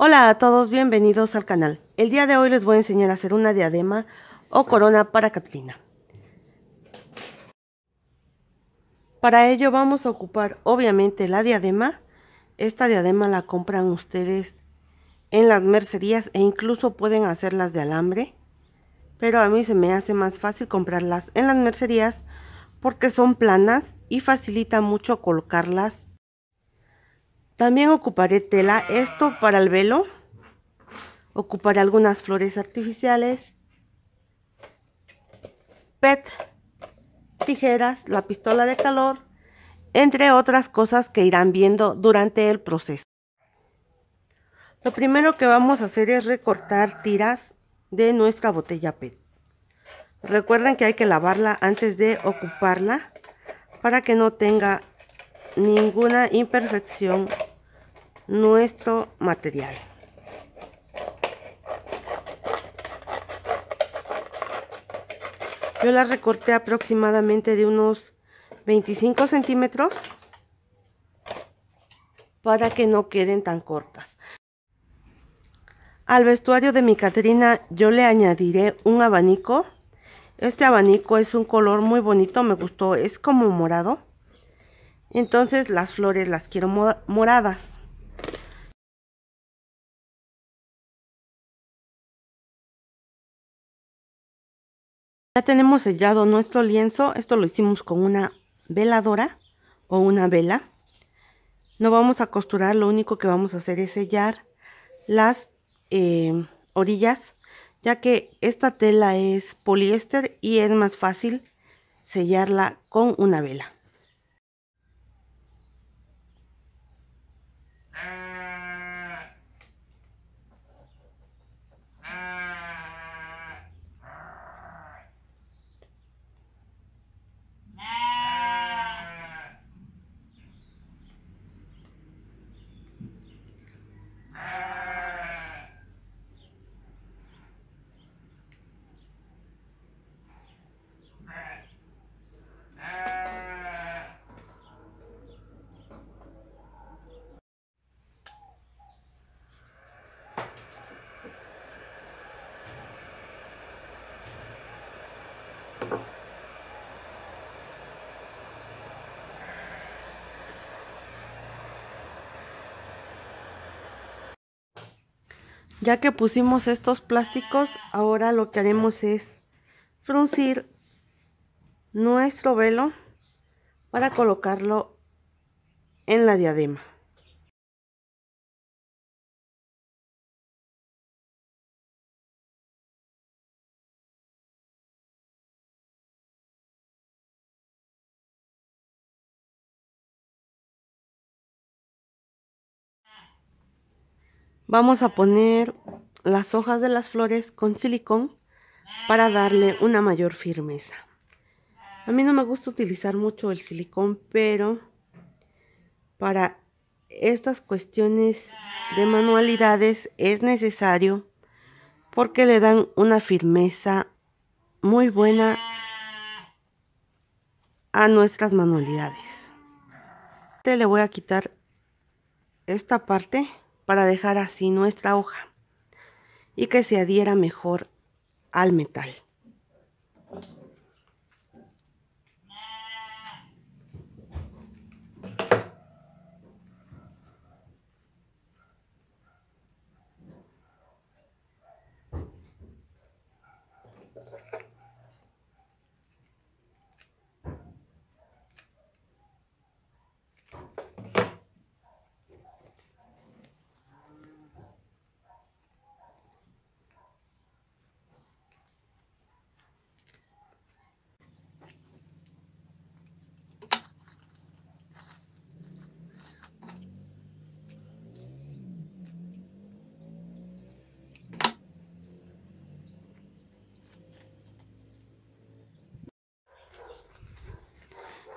Hola a todos, bienvenidos al canal. El día de hoy les voy a enseñar a hacer una diadema o corona para Catalina. Para ello vamos a ocupar obviamente la diadema. Esta diadema la compran ustedes en las mercerías e incluso pueden hacerlas de alambre. Pero a mí se me hace más fácil comprarlas en las mercerías porque son planas y facilita mucho colocarlas también ocuparé tela, esto para el velo. Ocuparé algunas flores artificiales. PET, tijeras, la pistola de calor, entre otras cosas que irán viendo durante el proceso. Lo primero que vamos a hacer es recortar tiras de nuestra botella PET. Recuerden que hay que lavarla antes de ocuparla para que no tenga ninguna imperfección nuestro material. Yo las recorté aproximadamente de unos 25 centímetros para que no queden tan cortas. Al vestuario de mi Caterina yo le añadiré un abanico. Este abanico es un color muy bonito, me gustó, es como morado. Entonces las flores las quiero moradas. Ya tenemos sellado nuestro lienzo. Esto lo hicimos con una veladora o una vela. No vamos a costurar, lo único que vamos a hacer es sellar las eh, orillas, ya que esta tela es poliéster y es más fácil sellarla con una vela. Ya que pusimos estos plásticos, ahora lo que haremos es fruncir nuestro velo para colocarlo en la diadema. Vamos a poner las hojas de las flores con silicón para darle una mayor firmeza. A mí no me gusta utilizar mucho el silicón, pero para estas cuestiones de manualidades es necesario porque le dan una firmeza muy buena a nuestras manualidades. Te le voy a quitar esta parte para dejar así nuestra hoja y que se adhiera mejor al metal.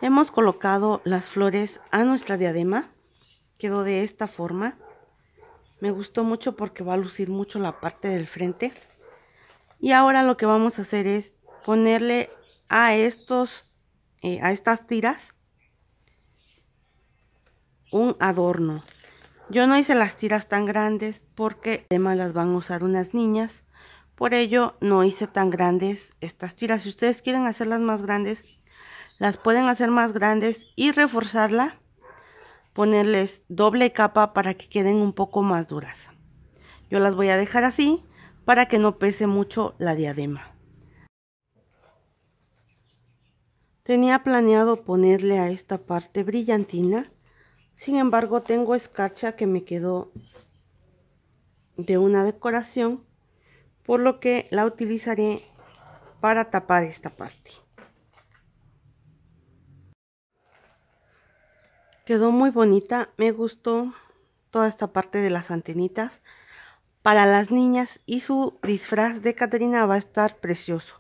Hemos colocado las flores a nuestra diadema. Quedó de esta forma. Me gustó mucho porque va a lucir mucho la parte del frente. Y ahora lo que vamos a hacer es ponerle a estos, eh, a estas tiras un adorno. Yo no hice las tiras tan grandes porque además las van a usar unas niñas. Por ello no hice tan grandes estas tiras. Si ustedes quieren hacerlas más grandes, las pueden hacer más grandes y reforzarla, ponerles doble capa para que queden un poco más duras. Yo las voy a dejar así para que no pese mucho la diadema. Tenía planeado ponerle a esta parte brillantina, sin embargo tengo escarcha que me quedó de una decoración, por lo que la utilizaré para tapar esta parte. Quedó muy bonita, me gustó toda esta parte de las antenitas para las niñas y su disfraz de Caterina va a estar precioso.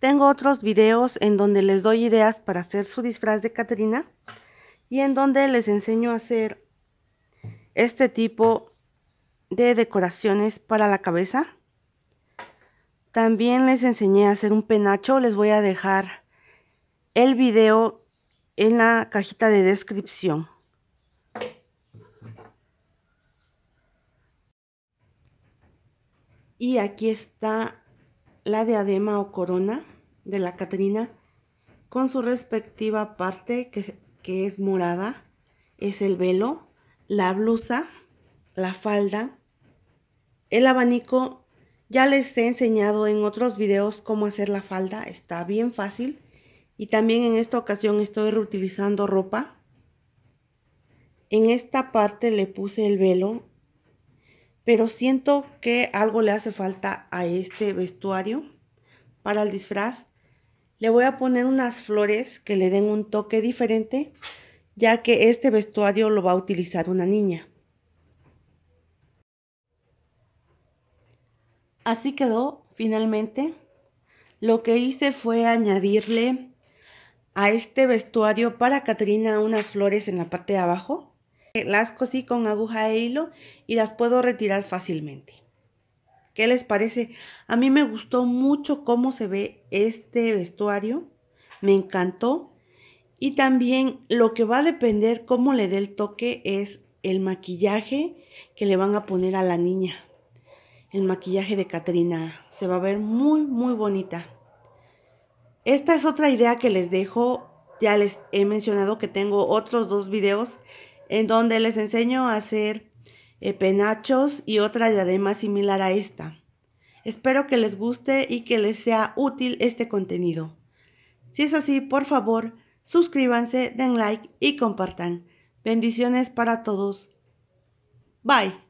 Tengo otros videos en donde les doy ideas para hacer su disfraz de Caterina y en donde les enseño a hacer este tipo de decoraciones para la cabeza. También les enseñé a hacer un penacho, les voy a dejar el video en la cajita de descripción. Y aquí está la diadema o corona de la Caterina con su respectiva parte que, que es morada. Es el velo, la blusa, la falda, el abanico. Ya les he enseñado en otros videos cómo hacer la falda. Está bien fácil. Y también en esta ocasión estoy reutilizando ropa. En esta parte le puse el velo, pero siento que algo le hace falta a este vestuario para el disfraz. Le voy a poner unas flores que le den un toque diferente, ya que este vestuario lo va a utilizar una niña. Así quedó finalmente. Lo que hice fue añadirle a este vestuario para Caterina unas flores en la parte de abajo. Eh, las cosí con aguja e hilo y las puedo retirar fácilmente. ¿Qué les parece? A mí me gustó mucho cómo se ve este vestuario. Me encantó. Y también lo que va a depender cómo le dé el toque es el maquillaje que le van a poner a la niña. El maquillaje de Caterina se va a ver muy, muy bonita. Esta es otra idea que les dejo. Ya les he mencionado que tengo otros dos videos en donde les enseño a hacer eh, penachos y otra diadema similar a esta. Espero que les guste y que les sea útil este contenido. Si es así, por favor, suscríbanse, den like y compartan. Bendiciones para todos. Bye.